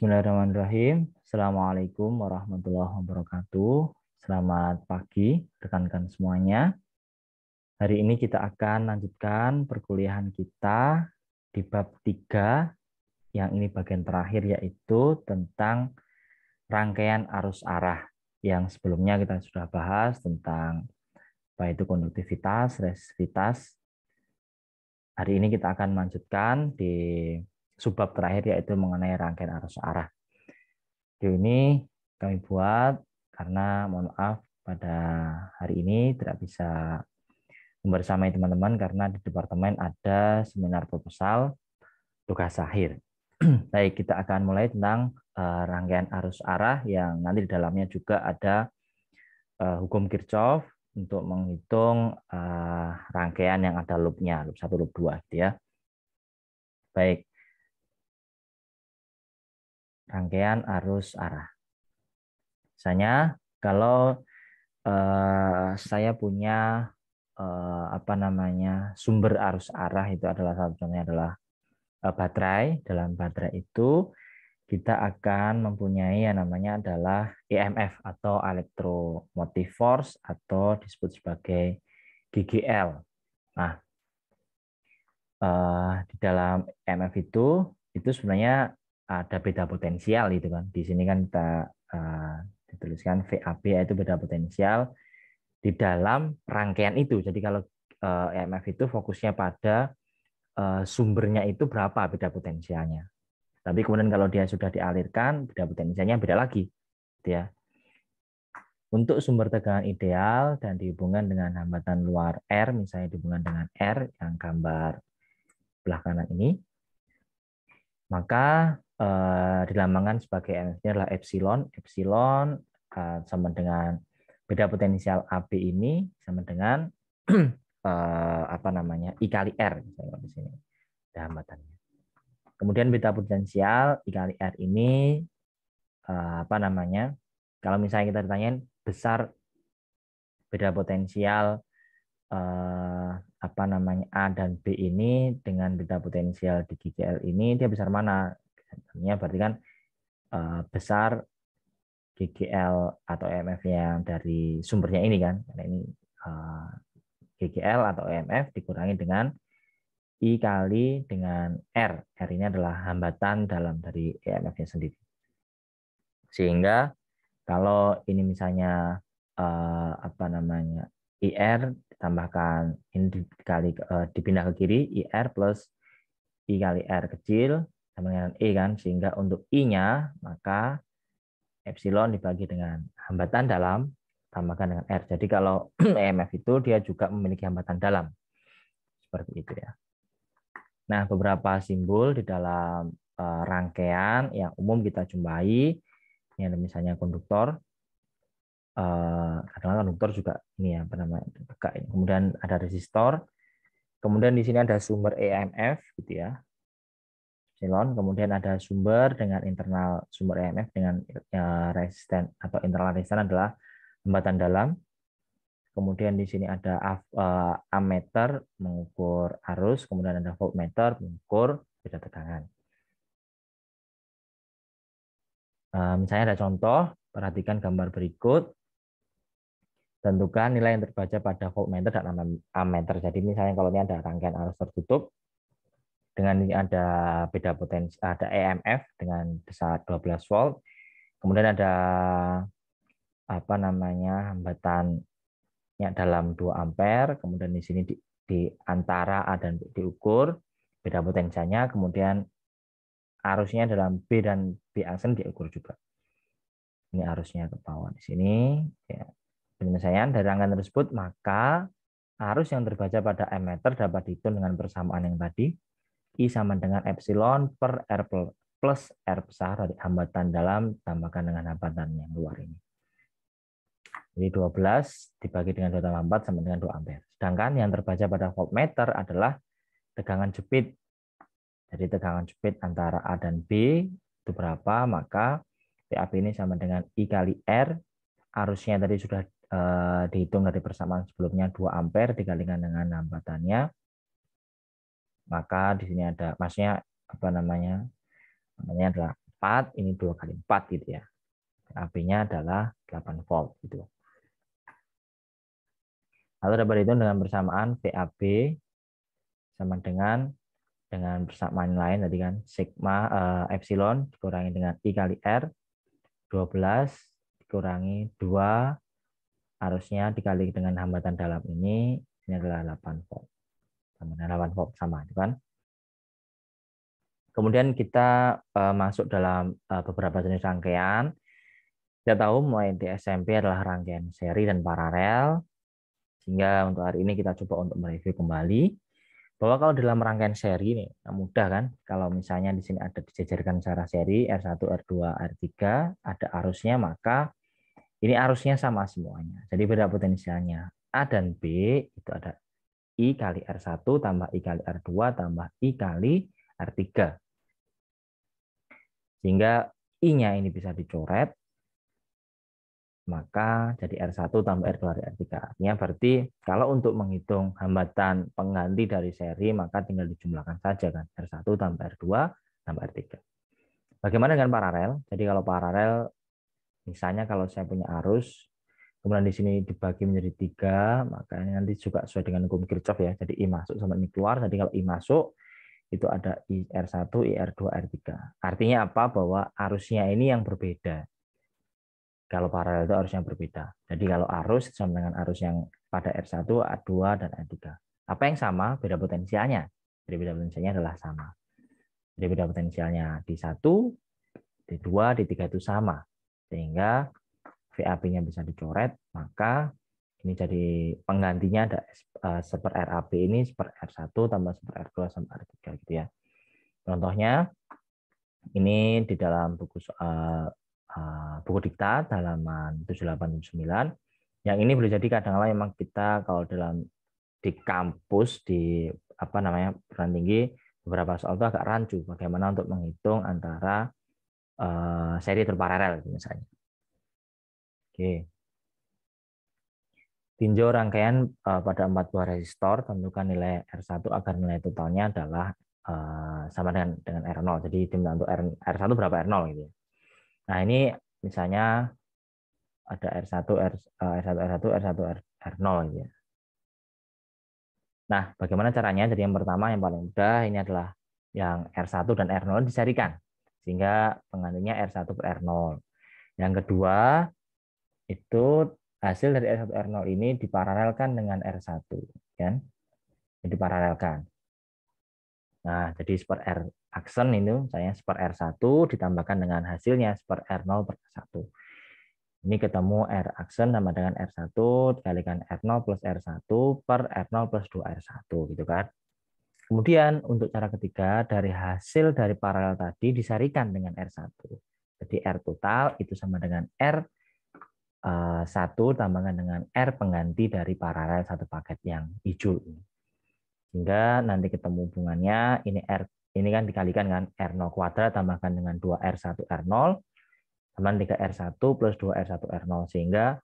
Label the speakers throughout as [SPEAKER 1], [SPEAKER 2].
[SPEAKER 1] Bismillahirrahmanirrahim. Assalamualaikum warahmatullahi wabarakatuh. Selamat pagi rekan-rekan semuanya. Hari ini kita akan lanjutkan perkuliahan kita di bab 3 yang ini bagian terakhir yaitu tentang rangkaian arus arah yang sebelumnya kita sudah bahas tentang apa itu konduktivitas, resistivitas. Hari ini kita akan melanjutkan di subbab terakhir yaitu mengenai rangkaian arus arah. Video ini kami buat karena mohon maaf pada hari ini tidak bisa bersamai ya teman-teman karena di departemen ada seminar proposal tugas akhir. Baik, kita akan mulai tentang eh, rangkaian arus arah yang nanti di dalamnya juga ada eh, hukum Kirchhoff untuk menghitung eh, rangkaian yang ada loopnya, loop 1, loop 2 gitu ya. Baik, rangkaian arus arah. Misalnya kalau eh, saya punya eh, apa namanya sumber arus arah itu adalah salah satunya adalah eh, baterai. Dalam baterai itu kita akan mempunyai yang namanya adalah EMF atau electromotive force atau disebut sebagai GGL. Nah, di dalam EMF itu itu sebenarnya ada beda potensial itu kan. Di sini kan kita uh, dituliskan VAB itu beda potensial di dalam rangkaian itu. Jadi kalau uh, eh, EMF itu fokusnya pada uh, sumbernya itu berapa beda potensialnya. Tapi kemudian kalau dia sudah dialirkan, beda potensialnya beda lagi. Gitu ya. Untuk sumber tegangan ideal dan dihubungkan dengan hambatan luar R, misalnya dihubungkan dengan R yang gambar belah kanan ini, maka Eh, di dilambangkan sebagai energi adalah epsilon. Epsilon uh, sama dengan beda potensial AB ini sama dengan eh, apa namanya I kali R misalnya di sini hambatannya. Kemudian beta potensial I kali R ini apa namanya kalau misalnya kita ditanyain besar beda potensial apa namanya A dan B ini dengan beda potensial di GGL ini dia besar mana? Artinya berarti kan eh, besar GGL atau EMF yang dari sumbernya ini kan. Karena ini eh, GGL atau EMF dikurangi dengan I kali dengan R. R ini adalah hambatan dalam dari EMF-nya sendiri. Sehingga kalau ini misalnya eh, apa namanya IR ditambahkan ini dikali dipindah ke kiri IR plus I kali R kecil sama dengan E kan, sehingga untuk I-nya maka epsilon dibagi dengan hambatan dalam tambahkan dengan R. Jadi kalau EMF e itu dia juga memiliki hambatan dalam. Seperti itu ya. Nah, beberapa simbol di dalam eh, rangkaian yang umum kita jumpai ini misalnya konduktor eh, kadang konduktor juga ini ya apa namanya kemudian ada resistor kemudian di sini ada sumber EMF gitu ya silon, kemudian ada sumber dengan internal sumber EMF dengan e, resisten atau internal resisten adalah hambatan dalam. Kemudian di sini ada ammeter e, mengukur arus, kemudian ada voltmeter mengukur beda tegangan. E, misalnya ada contoh, perhatikan gambar berikut. Tentukan nilai yang terbaca pada voltmeter dan ammeter. Jadi misalnya kalau ini ada rangkaian arus tertutup, dengan ini ada beda potensi ada EMF dengan besar 12 volt kemudian ada apa namanya hambatan hambatannya dalam 2 ampere kemudian di sini di, di antara A dan B diukur beda potensinya kemudian arusnya dalam B dan B aksen diukur juga ini arusnya ke bawah di sini ya penyelesaian dari angka tersebut maka arus yang terbaca pada ammeter dapat dihitung dengan persamaan yang tadi I sama dengan epsilon per R plus R besar dari hambatan dalam tambahkan dengan hambatan yang luar ini. Jadi 12 dibagi dengan 2 tambah 4 sama dengan 2 ampere. Sedangkan yang terbaca pada voltmeter adalah tegangan jepit. Jadi tegangan jepit antara A dan B itu berapa? Maka Vab ini sama dengan I kali R. Arusnya tadi sudah eh, dihitung dari persamaan sebelumnya 2 ampere dikalikan dengan hambatannya maka di sini ada maksudnya apa namanya namanya adalah 4 ini dua kali 4 gitu ya ab nya adalah 8 volt gitu lalu dapat itu dengan bersamaan VAB sama dengan dengan bersamaan lain tadi kan sigma eh, epsilon dikurangi dengan i kali r 12 dikurangi 2 arusnya dikali dengan hambatan dalam ini ini adalah 8 volt sama relawan sama itu kan kemudian kita uh, masuk dalam uh, beberapa jenis rangkaian kita tahu mulai di SMP adalah rangkaian seri dan paralel sehingga untuk hari ini kita coba untuk mereview kembali bahwa kalau dalam rangkaian seri ini mudah kan kalau misalnya di sini ada dijajarkan secara seri R1, R2, R3 ada arusnya maka ini arusnya sama semuanya jadi beda potensialnya A dan B itu ada I kali R1 tambah I kali R2 tambah I kali R3. Sehingga I-nya ini bisa dicoret, maka jadi R1 tambah R2 dari R3. Artinya berarti kalau untuk menghitung hambatan pengganti dari seri, maka tinggal dijumlahkan saja kan. R1 tambah R2 tambah R3. Bagaimana dengan paralel? Jadi kalau paralel, misalnya kalau saya punya arus, Kemudian di sini dibagi menjadi tiga, makanya nanti juga sesuai dengan hukum Kirchhoff ya. Jadi I masuk sama I keluar. Jadi kalau I masuk, itu ada i IR1, r 2 r 3 Artinya apa? Bahwa arusnya ini yang berbeda. Kalau paralel itu arusnya berbeda. Jadi kalau arus sama dengan arus yang pada R1, R2, dan R3. Apa yang sama? Beda potensialnya. Jadi beda potensialnya adalah sama. Jadi beda potensialnya di satu, di dua, di tiga itu sama. Sehingga VAB-nya bisa dicoret, maka ini jadi penggantinya ada eh, seper RAB ini seper R1 tambah seper R2 sama R3 gitu ya. Contohnya ini di dalam buku soal eh, eh, buku dikta halaman 7879. Yang ini boleh jadi kadang-kala memang kita kalau dalam di kampus di apa namanya perguruan tinggi beberapa soal itu agak rancu bagaimana untuk menghitung antara seri terparalel misalnya. Oke. Tinjau rangkaian eh, pada empat buah resistor, tentukan nilai R1 agar nilai totalnya adalah eh, sama dengan dengan R0. Jadi diminta untuk R1 berapa R0 gitu ya. Nah, ini misalnya ada R1 R, R1 R1 R1 R0 gitu ya. Nah, bagaimana caranya? Jadi yang pertama yang paling mudah ini adalah yang R1 dan R0 diserikan sehingga penggantinya R1 per R0. Yang kedua, itu hasil dari R1 R0 ini diparalelkan dengan R1 kan diparalelkan nah jadi per R aksen itu saya per R1 ditambahkan dengan hasilnya per R0 per R1 ini ketemu R aksen sama dengan R1 dikalikan R0 plus R1 per R0 plus 2R1 gitu kan kemudian untuk cara ketiga dari hasil dari paralel tadi disarikan dengan R1 jadi R total itu sama dengan R Eh, satu tambahkan dengan R pengganti dari paralel satu paket yang hijau ini. Sehingga nanti ketemu hubungannya, ini R ini kan dikalikan kan R0 kuadrat tambahkan dengan 2R1 R0 sama 3R1 plus 2R1 R0 sehingga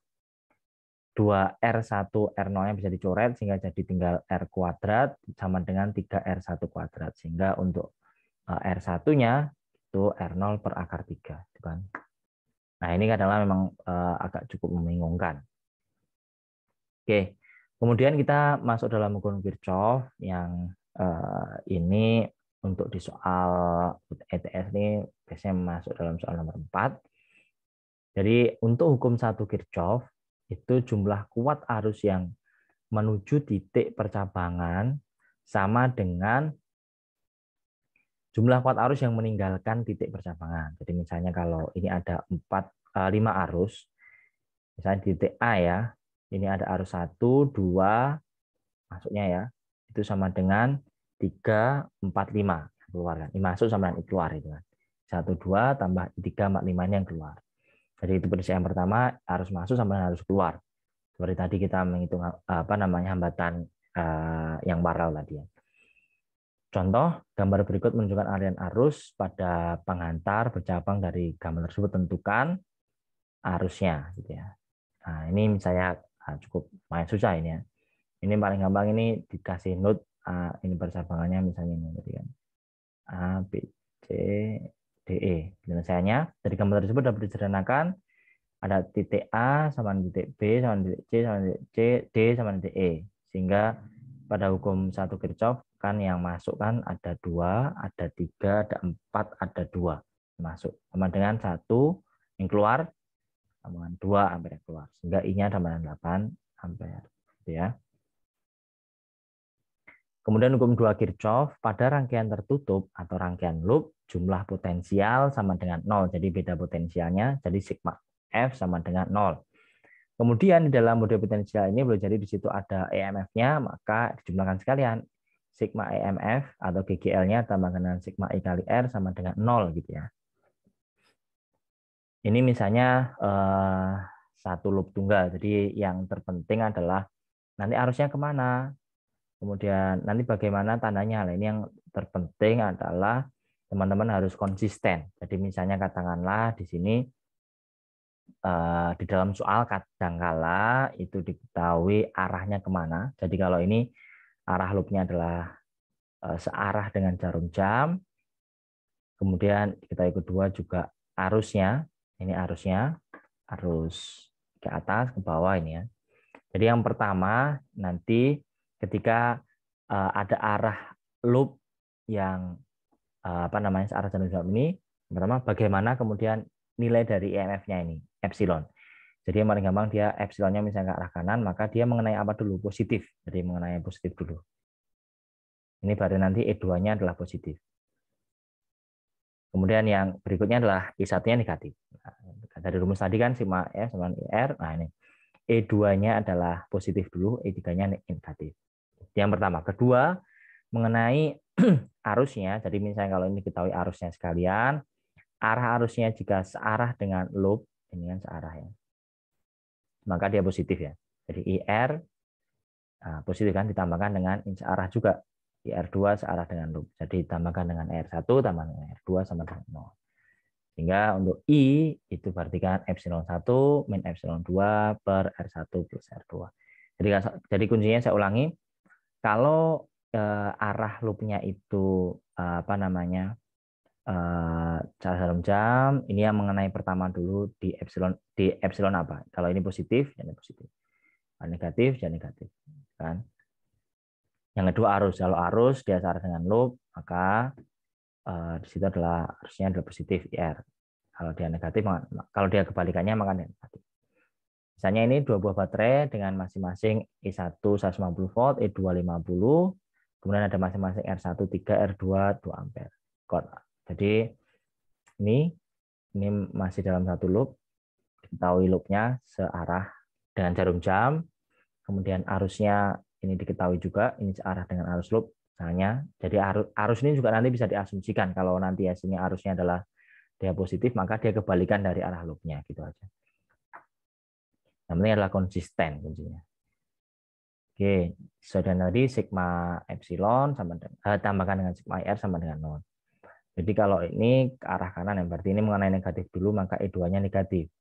[SPEAKER 1] 2R1 R0-nya bisa dicoret sehingga jadi tinggal R kuadrat sama dengan 3R1 kuadrat sehingga untuk eh, R1-nya itu R0 per akar 3 gitu kan. Nah, ini adalah memang eh, agak cukup membingungkan. Oke, kemudian kita masuk dalam hukum Kirchhoff yang eh, ini untuk di soal ETS ini biasanya masuk dalam soal nomor 4. Jadi untuk hukum satu Kirchhoff itu jumlah kuat arus yang menuju titik percabangan sama dengan jumlah kuat arus yang meninggalkan titik percabangan. Jadi misalnya kalau ini ada 4 5 eh, arus misalnya di titik A ya. Ini ada arus 1, 2 masuknya ya. Itu sama dengan 3 4 5 keluar kan. Ini masuk sama dengan ini keluar itu kan. 1 2 tambah 3 4 5 yang keluar. Jadi itu prinsip yang pertama arus masuk sama dengan arus keluar. Seperti tadi kita menghitung eh, apa namanya hambatan eh, yang paralel tadi ya. Contoh, gambar berikut menunjukkan aliran arus pada pengantar bercabang dari gambar tersebut tentukan arusnya. Gitu ya. Nah, ini misalnya ah, cukup main susah ini ya. Ini paling gampang ini dikasih node. A, ah, ini percabangannya misalnya ini tadi gitu kan. A, B, C, D, E. Penyelesaiannya dari gambar tersebut dapat disederhanakan ada titik A sama titik B sama titik C sama titik C, D sama titik E. Sehingga pada hukum satu Kirchhoff kan yang masuk kan ada dua, ada tiga, ada empat, ada dua masuk sama dengan satu yang keluar sama dengan dua ampere yang keluar sehingga i-nya sama dengan delapan ampere gitu ya. Kemudian hukum dua Kirchhoff pada rangkaian tertutup atau rangkaian loop jumlah potensial sama dengan nol jadi beda potensialnya jadi sigma f sama dengan nol. Kemudian di dalam model potensial ini boleh jadi di situ ada EMF-nya, maka dijumlahkan sekalian sigma IMF e atau GGL-nya tambah dengan sigma i kali R sama dengan 0 gitu ya. Ini misalnya eh, satu loop tunggal. Jadi yang terpenting adalah nanti arusnya kemana. Kemudian nanti bagaimana tandanya. Nah, ini yang terpenting adalah teman-teman harus konsisten. Jadi misalnya katakanlah di sini eh, di dalam soal kadangkala itu diketahui arahnya kemana. Jadi kalau ini arah loopnya adalah eh, searah dengan jarum jam. Kemudian kita ikut dua juga arusnya, ini arusnya, arus ke atas ke bawah ini ya. Jadi yang pertama nanti ketika eh, ada arah loop yang eh, apa namanya searah jarum jam ini, pertama bagaimana kemudian nilai dari EMF-nya ini, epsilon. Jadi yang paling gampang dia epsilonnya misalnya ke arah kanan, maka dia mengenai apa dulu? Positif. Jadi mengenai positif dulu. Ini berarti nanti E2-nya adalah positif. Kemudian yang berikutnya adalah I1-nya negatif. Nah, dari rumus tadi kan sigma F e sama IR. Nah ini E2-nya adalah positif dulu, E3-nya negatif. Yang pertama. Kedua, mengenai arusnya. Jadi misalnya kalau ini diketahui arusnya sekalian, arah arusnya jika searah dengan loop, ini kan searah ya maka dia positif ya. Jadi IR ah, positif kan ditambahkan dengan arah juga. IR2 searah dengan loop. Jadi ditambahkan dengan r 1 tambah dengan r 2 sama dengan 0. Sehingga untuk I itu berarti kan epsilon 1 min epsilon 2 per R1 plus R2. Jadi, jadi kuncinya saya ulangi, kalau eh, arah loopnya itu eh, apa namanya eh, cara dalam jam ini yang mengenai pertama dulu di epsilon di epsilon apa kalau ini positif jadi ya positif kalau negatif jadi ya negatif kan yang kedua arus kalau arus dia searah dengan loop maka uh, di situ adalah arusnya adalah positif ir kalau dia negatif kalau dia kebalikannya maka negatif misalnya ini dua buah baterai dengan masing-masing E1 150 volt E2 50 kemudian ada masing-masing R1 3 R2 2 ampere jadi ini ini masih dalam satu loop diketahui loopnya searah dengan jarum jam kemudian arusnya ini diketahui juga ini searah dengan arus loop misalnya jadi arus, arus ini juga nanti bisa diasumsikan kalau nanti hasilnya arusnya adalah dia positif maka dia kebalikan dari arah loopnya gitu aja yang penting adalah konsisten kuncinya oke so, tadi sigma epsilon sama dengan, eh, tambahkan dengan sigma r er sama dengan nol jadi kalau ini ke arah kanan, yang berarti ini mengenai negatif dulu, maka E2-nya negatif.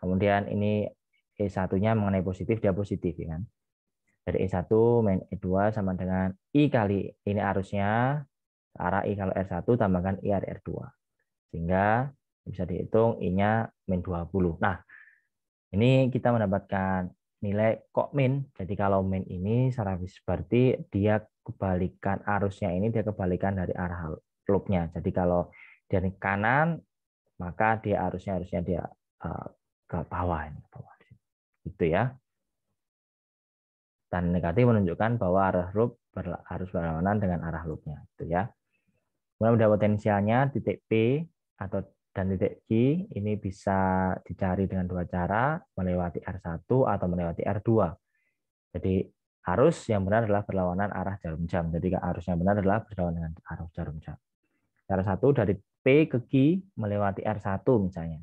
[SPEAKER 1] Kemudian ini E1-nya mengenai positif, dia positif. Ya kan? Dari E1 main E2 sama dengan I kali ini arusnya, arah I kalau R1 tambahkan I R2. Sehingga bisa dihitung I-nya min 20. Nah, ini kita mendapatkan nilai kok min. Jadi kalau min ini secara berarti dia kebalikan arusnya ini dia kebalikan dari arah loopnya. Jadi kalau dari kanan, maka dia arusnya harusnya dia eh, ke bawah ini, bawah gitu ya. dan negatif menunjukkan bahwa arah loop harus berlawanan dengan arah loopnya, itu ya. Kemudian ada potensialnya titik P atau dan titik Q ini bisa dicari dengan dua cara, melewati R1 atau melewati R2. Jadi arus yang benar adalah berlawanan arah jarum jam. Jadi arus yang benar adalah berlawanan dengan arah jarum jam. Cara satu dari P ke Q melewati R1 misalnya.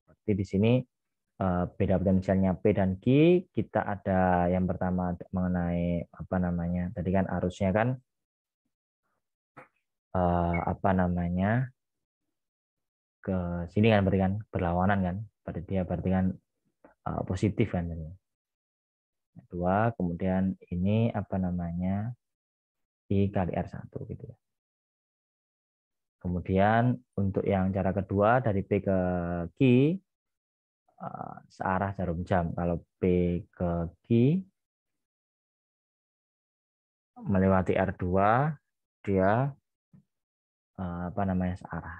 [SPEAKER 1] Seperti di sini eh, beda potensialnya P dan Q, kita ada yang pertama mengenai apa namanya? Tadi kan arusnya kan eh, apa namanya? ke sini kan berarti kan berlawanan kan. Berarti dia berarti kan eh, positif kan Dua, kemudian ini apa namanya? I kali R1 gitu ya. Kemudian untuk yang cara kedua dari P ke Q eh, searah jarum jam. Kalau P ke Q melewati R2 dia eh, apa namanya searah.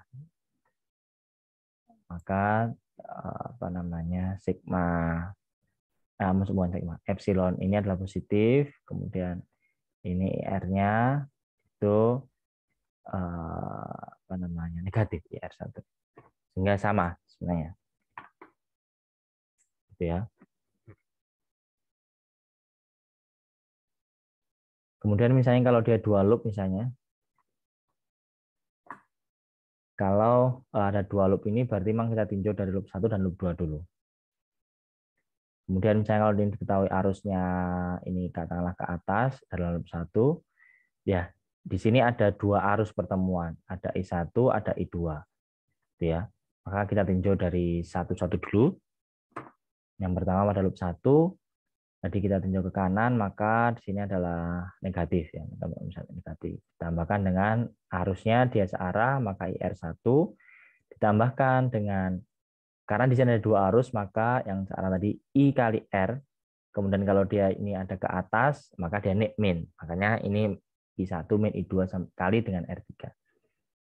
[SPEAKER 1] Maka eh, apa namanya sigma eh, bukan sigma epsilon ini adalah positif, kemudian ini R-nya itu Eh, apa namanya negatif ya 1 sehingga sama sebenarnya gitu ya kemudian misalnya kalau dia dua loop misalnya kalau eh, ada dua loop ini berarti memang kita tinjau dari loop 1 dan loop 2 dulu. Kemudian misalnya kalau diketahui arusnya ini katakanlah ke atas dari loop 1, ya di sini ada dua arus pertemuan, ada I1, ada I2. Gitu ya. Maka kita tinjau dari satu-satu dulu. Yang pertama pada loop 1, tadi kita tinjau ke kanan, maka di sini adalah negatif. ya negatif. Ditambahkan dengan arusnya dia searah, maka IR1 ditambahkan dengan, karena di sini ada dua arus, maka yang searah tadi I kali R, kemudian kalau dia ini ada ke atas, maka dia net min. Makanya ini I1 min I2 kali dengan R3.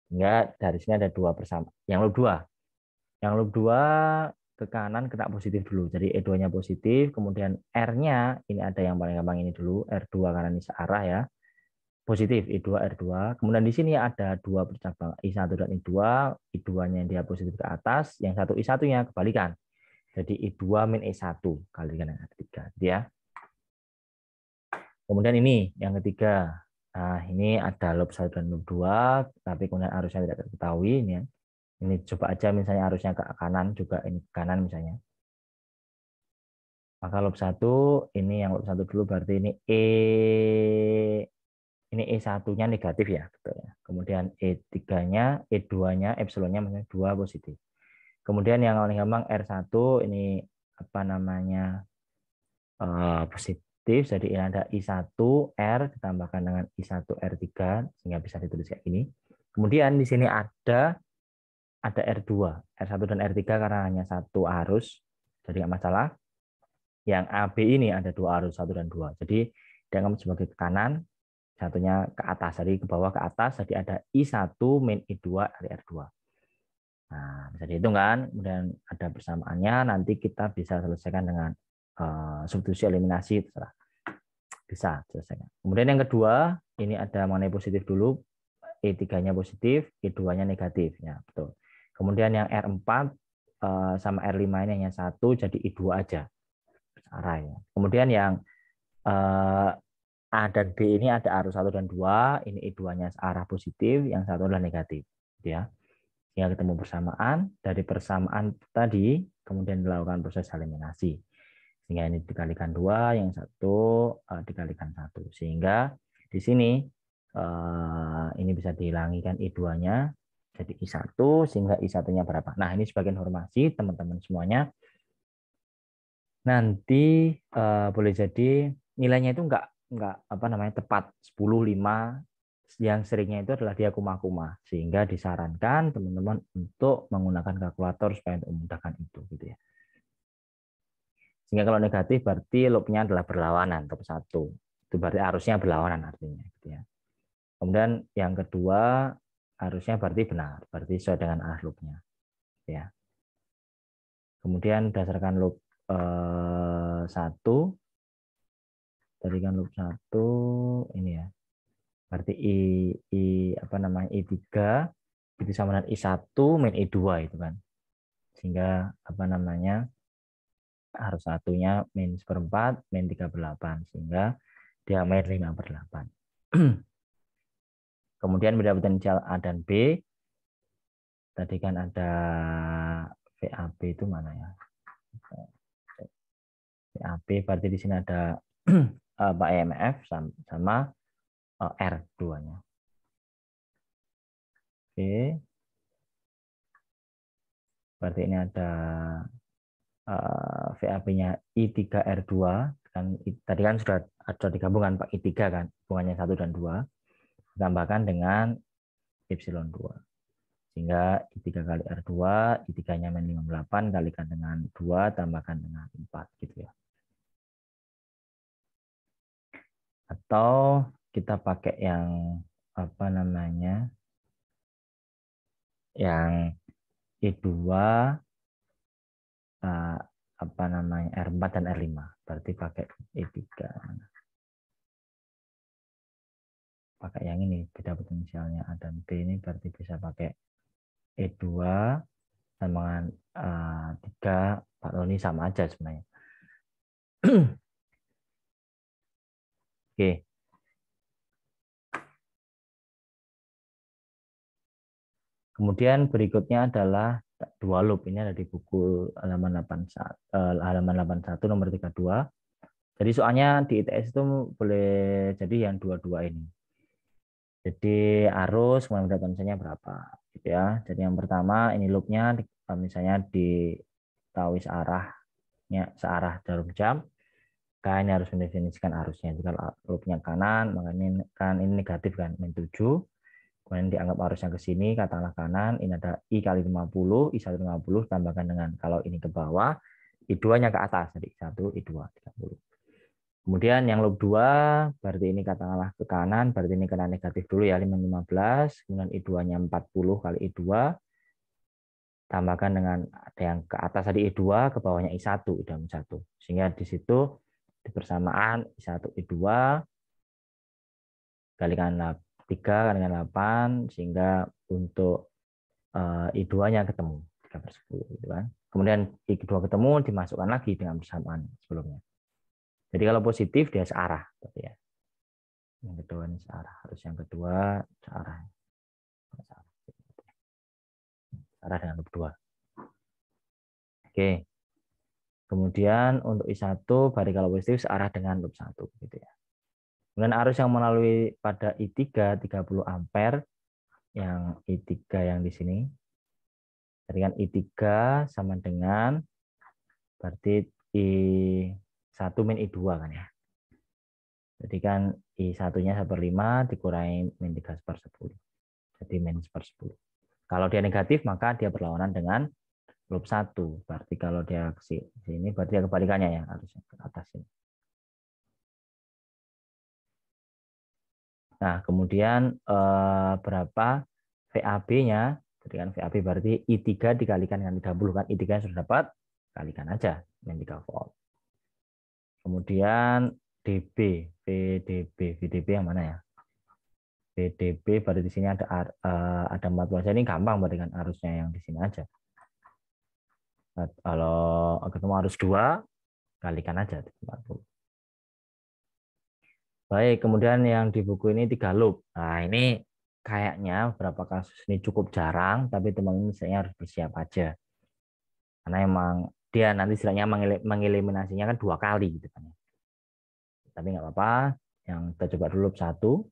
[SPEAKER 1] Sehingga dari sini ada dua bersama. Yang loop 2. Yang loop 2 ke kanan kita positif dulu. Jadi E2-nya positif, kemudian R-nya, ini ada yang paling gampang ini dulu, R2 karena ini searah ya. Positif, I2, R2. Kemudian di sini ada dua percabang, I1 dan I2. I2-nya dia positif ke atas, yang satu I1-nya kebalikan. Jadi I2 min I1 kali dengan R3. Gitu ya. Kemudian ini yang ketiga, Nah, ini ada loop 1 dan loop 2, tapi kemudian arusnya tidak diketahui. Ini, ya. ini coba aja misalnya arusnya ke kanan juga, ini ke kanan misalnya. Maka loop 1, ini yang loop 1 dulu berarti ini E ini E1-nya negatif ya, Betul ya. Kemudian E3-nya, E2-nya, epsilon-nya maksudnya 2 positif. Kemudian yang paling gampang R1 ini apa namanya? Uh, positif aktif jadi ini ada I1R ditambahkan dengan I1R3 sehingga bisa ditulis kayak gini. Kemudian di sini ada ada R2, R1 dan R3 karena hanya satu arus. Jadi enggak masalah. Yang AB ini ada dua arus, satu dan dua. Jadi dianggap sebagai ke kanan, satunya ke atas, dari ke bawah ke atas. Jadi ada I1 min I2 dari R2. Nah, bisa dihitung kan? Kemudian ada persamaannya, nanti kita bisa selesaikan dengan uh, substitusi eliminasi terserah. Bisa selesaikan. Kemudian yang kedua, ini ada mengenai positif dulu. E3-nya positif, E2-nya negatif. Ya, betul. Kemudian yang R4 uh, eh, sama R5 ini hanya satu, jadi E2 aja. Arah, ya. Kemudian yang uh, A dan B ini ada arus 1 dan 2, ini E2-nya arah positif, yang satu adalah negatif. Gitu ya. Yang ketemu persamaan, dari persamaan tadi kemudian dilakukan proses eliminasi. Sehingga ini dikalikan dua, yang satu eh, dikalikan satu. Sehingga di sini eh, ini bisa dihilangkan I2-nya jadi I1 sehingga I1-nya berapa. Nah, ini sebagai informasi teman-teman semuanya. Nanti uh, boleh jadi nilainya itu enggak enggak apa namanya tepat 10 5 yang seringnya itu adalah dia kuma-kuma sehingga disarankan teman-teman untuk menggunakan kalkulator supaya untuk memudahkan itu gitu ya. Sehingga kalau negatif berarti loopnya adalah berlawanan top satu. Itu berarti arusnya berlawanan artinya. Gitu ya. Kemudian yang kedua arusnya berarti benar, berarti sesuai dengan arah loopnya. Gitu ya. Kemudian berdasarkan loop eh, satu, tadi kan loop satu ini ya, berarti i, i apa namanya i 3 itu sama dengan i 1 min i 2 itu kan, sehingga apa namanya harus satunya min seperempat min tiga per 8 sehingga diameter lima per delapan. kemudian beda potensial A dan B tadi kan ada VAB itu mana ya VAB berarti di sini ada eh, Pak EMF sama eh, R duanya Oke berarti ini ada uh, eh, VAB-nya I3R2 kan, I, tadi kan sudah ada digabungkan Pak I3 kan hubungannya 1 dan 2 ditambahkan dengan epsilon 2 sehingga I3 kali R2 I3-nya min 58 kalikan dengan 2 tambahkan dengan 4 gitu ya atau kita pakai yang apa namanya yang I2 uh, apa namanya R4 dan R5. Berarti pakai E3. Pakai yang ini beda potensialnya A dan B ini berarti bisa pakai E2 sama uh, eh, 3 Pak Roni sama aja sebenarnya. Oke. Okay. Kemudian berikutnya adalah dua loop ini ada di buku halaman 81 eh, halaman 81 nomor 32. Jadi soalnya di ITS itu boleh jadi yang dua-dua ini. Jadi arus mudah misalnya berapa gitu ya. Jadi yang pertama ini loopnya eh, misalnya di tawis arahnya searah jarum jam. K kan harus mendefinisikan arusnya. Jika loopnya kanan, maka ini kan ini negatif kan, min 7 kemudian dianggap arusnya ke sini, katakanlah kanan, ini ada I kali 50, I 150, tambahkan dengan kalau ini ke bawah, I2-nya ke atas, jadi 1, I2, 30. Kemudian yang loop 2, berarti ini katakanlah ke kanan, berarti ini kena negatif dulu ya, 515, kemudian I2-nya 40 kali I2, tambahkan dengan ada yang ke atas tadi I2, ke bawahnya I1, I1, 1. Sehingga di situ di persamaan I1, I2, kalikan 3 kan dengan 8 sehingga untuk uh, eh, I2-nya ketemu 3 per 10 gitu kan. Kemudian I2 ketemu dimasukkan lagi dengan persamaan sebelumnya. Jadi kalau positif dia searah ya. Yang kedua ini searah, harus yang kedua searah. Searah dengan loop 2. Oke. Kemudian untuk I1 bari kalau positif searah dengan loop 1 gitu ya. Kemudian arus yang melalui pada I3 30 ampere yang I3 yang di sini. Jadi kan I3 sama dengan berarti I1 min I2 kan ya. Jadi kan I1-nya 1 per 5 dikurangi min 3 per 10. Jadi minus per 10. Kalau dia negatif maka dia berlawanan dengan loop 1. Berarti kalau dia ke sini berarti dia kebalikannya ya harusnya ke atas ini. Nah, kemudian eh, berapa VAB-nya? Berikan VAB berarti I3 dikalikan dengan 30 kan I3 yang sudah dapat, kalikan aja dengan 3 volt. Kemudian DB, VDB, VDB yang mana ya? VDB berarti di sini ada eh, ada mata ini gampang berarti dengan arusnya yang di sini aja. Nah, kalau ketemu arus 2, kalikan aja 40. Baik, kemudian yang di buku ini tiga loop. Nah, ini kayaknya beberapa kasus ini cukup jarang, tapi teman-teman saya harus bersiap aja. Karena emang dia nanti istilahnya mengeliminasinya kan dua kali gitu kan. Tapi nggak apa-apa, yang kita coba dulu loop satu.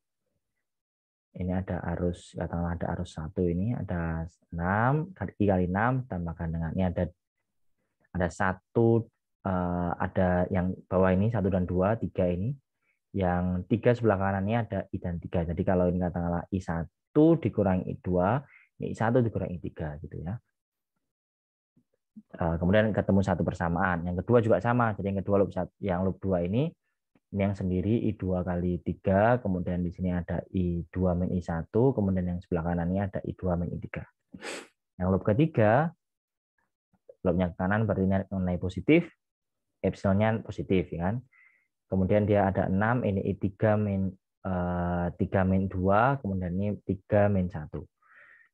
[SPEAKER 1] Ini ada arus, katakanlah ada arus satu ini, ada enam kali, kali enam tambahkan dengan ini ada ada satu eh, ada yang bawah ini satu dan dua tiga ini yang tiga sebelah kanannya ada I dan tiga. Jadi kalau ini katakanlah I1 dikurangi I2, ini I1 dikurangi I3 gitu ya. Eh, kemudian ketemu satu persamaan. Yang kedua juga sama. Jadi yang kedua loop satu, yang loop 2 ini ini yang sendiri I2 kali 3, kemudian di sini ada I2 min I1, kemudian yang sebelah kanannya ada I2 min I3. Yang loop ketiga, loopnya ke kanan berarti nilai positif, epsilonnya positif. Ya kan? kemudian dia ada 6, ini I3 min, eh, 3 min 2, kemudian ini 3 min 1.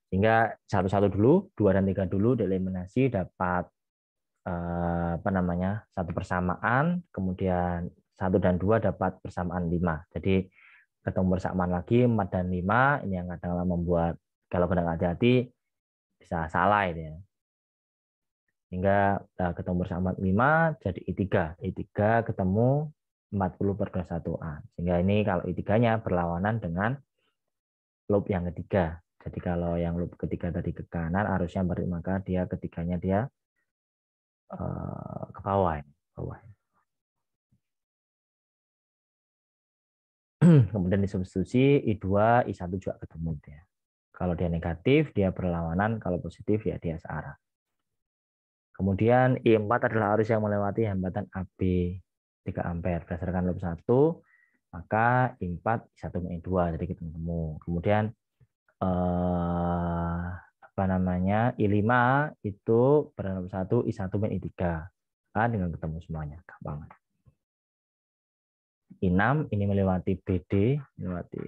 [SPEAKER 1] Sehingga satu-satu dulu, 2 dan 3 dulu dieliminasi dapat eh, apa namanya satu persamaan, kemudian 1 dan 2 dapat persamaan 5. Jadi ketemu persamaan lagi 4 dan 5, ini yang kadang -kadang membuat kalau benar hati-hati bisa salah itu ya sehingga eh, ketemu bersama 5 jadi I3. I3 ketemu 40 per 21A. Sehingga ini kalau I3-nya berlawanan dengan loop yang ketiga. Jadi kalau yang loop ketiga tadi ke kanan arusnya berarti maka dia ketiganya dia eh, ke bawah. bawah. Kemudian disubstitusi I2, I1 juga ketemu dia. Kalau dia negatif, dia berlawanan. Kalau positif, ya dia searah. Kemudian I4 adalah arus yang melewati hambatan AB 3 ampere berdasarkan loop 1 maka I4 I1 I2 jadi kita ketemu kemudian eh, apa namanya I5 itu berdasarkan loop 1 I1 I3 Kan dengan ketemu semuanya gampang I6 ini melewati BD melewati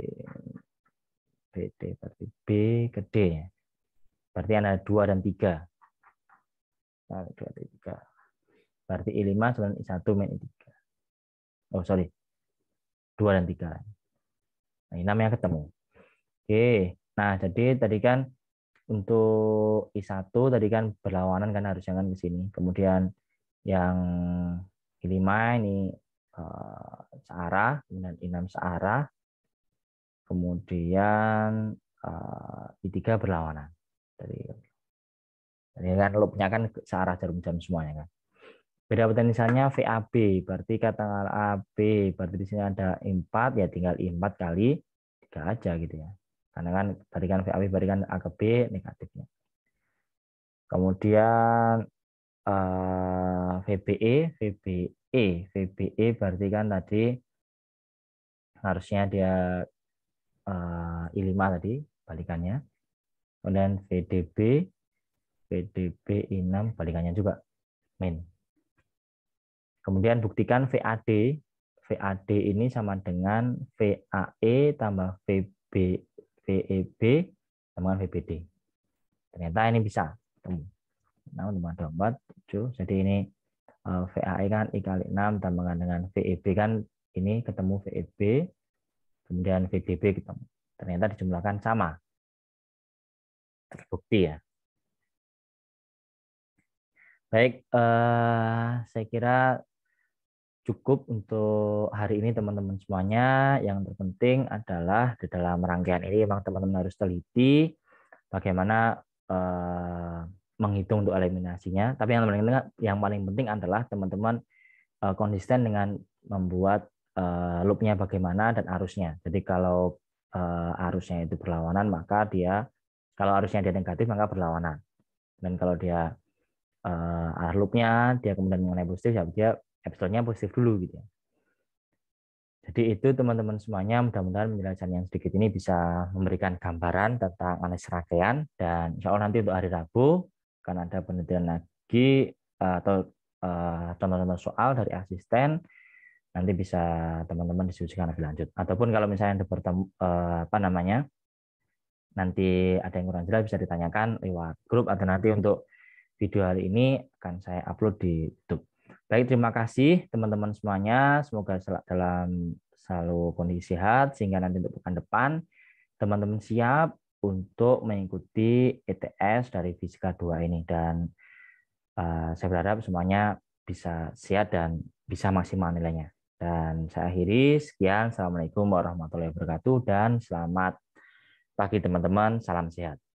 [SPEAKER 1] BD berarti B ke D ya. berarti ada 2 dan 3 2 nah, dan 3 berarti I5 sebenarnya I1 min I3 Oh sorry, dua dan tiga. Nah, ini namanya ketemu. Oke, nah jadi tadi kan untuk I1 tadi kan berlawanan kan harusnya kan ke sini. Kemudian yang I5 ini uh, searah, kemudian I6 searah, kemudian uh, eh, I3 berlawanan. Dari, jadi kan loopnya kan searah jarum jam semuanya kan. Beda potensialnya VAB, berarti katakan AB, berarti di sini ada 4, ya tinggal 4 kali 3 aja gitu ya. Karena kan tadi VAB berikan A ke B negatifnya. Kemudian eh, VBE, VBE, VBE berarti kan tadi harusnya dia eh, I5 tadi balikannya. Kemudian VDB, VDB I6 balikannya juga min. Kemudian buktikan VAD. VAD ini sama dengan VAE tambah VB, VEB tambah VBD. Ternyata ini bisa ketemu. 6, 5, 4, 7. Jadi ini eh, VAE kan I kali 6 tambah dengan VEB kan ini ketemu VEB. Kemudian VDB ketemu. Ternyata dijumlahkan sama. Terbukti ya. Baik, eh, saya kira cukup untuk hari ini teman-teman semuanya. Yang terpenting adalah di dalam rangkaian ini memang teman-teman harus teliti bagaimana eh, menghitung untuk eliminasinya. Tapi yang paling penting, yang paling penting adalah teman-teman eh, konsisten dengan membuat eh, loop-nya bagaimana dan arusnya. Jadi kalau eh, arusnya itu berlawanan maka dia kalau arusnya dia negatif maka berlawanan. Dan kalau dia eh, loop-nya dia kemudian mengenai positif ya dia episode-nya positif dulu gitu ya. Jadi itu teman-teman semuanya mudah-mudahan penjelasan yang sedikit ini bisa memberikan gambaran tentang analisis rangkaian dan insya Allah nanti untuk hari Rabu akan ada penelitian lagi eh, atau eh, teman-teman soal dari asisten nanti bisa teman-teman diskusikan lebih lanjut ataupun kalau misalnya ada bertemu eh, apa namanya nanti ada yang kurang jelas bisa ditanyakan lewat grup atau nanti untuk video hari ini akan saya upload di YouTube. Baik, terima kasih teman-teman semuanya. Semoga dalam selalu kondisi sehat sehingga nanti untuk pekan depan teman-teman siap untuk mengikuti ETS dari Fisika 2 ini dan uh, saya berharap semuanya bisa sehat dan bisa maksimal nilainya. Dan saya akhiri sekian. Assalamualaikum warahmatullahi wabarakatuh dan selamat pagi teman-teman. Salam sehat.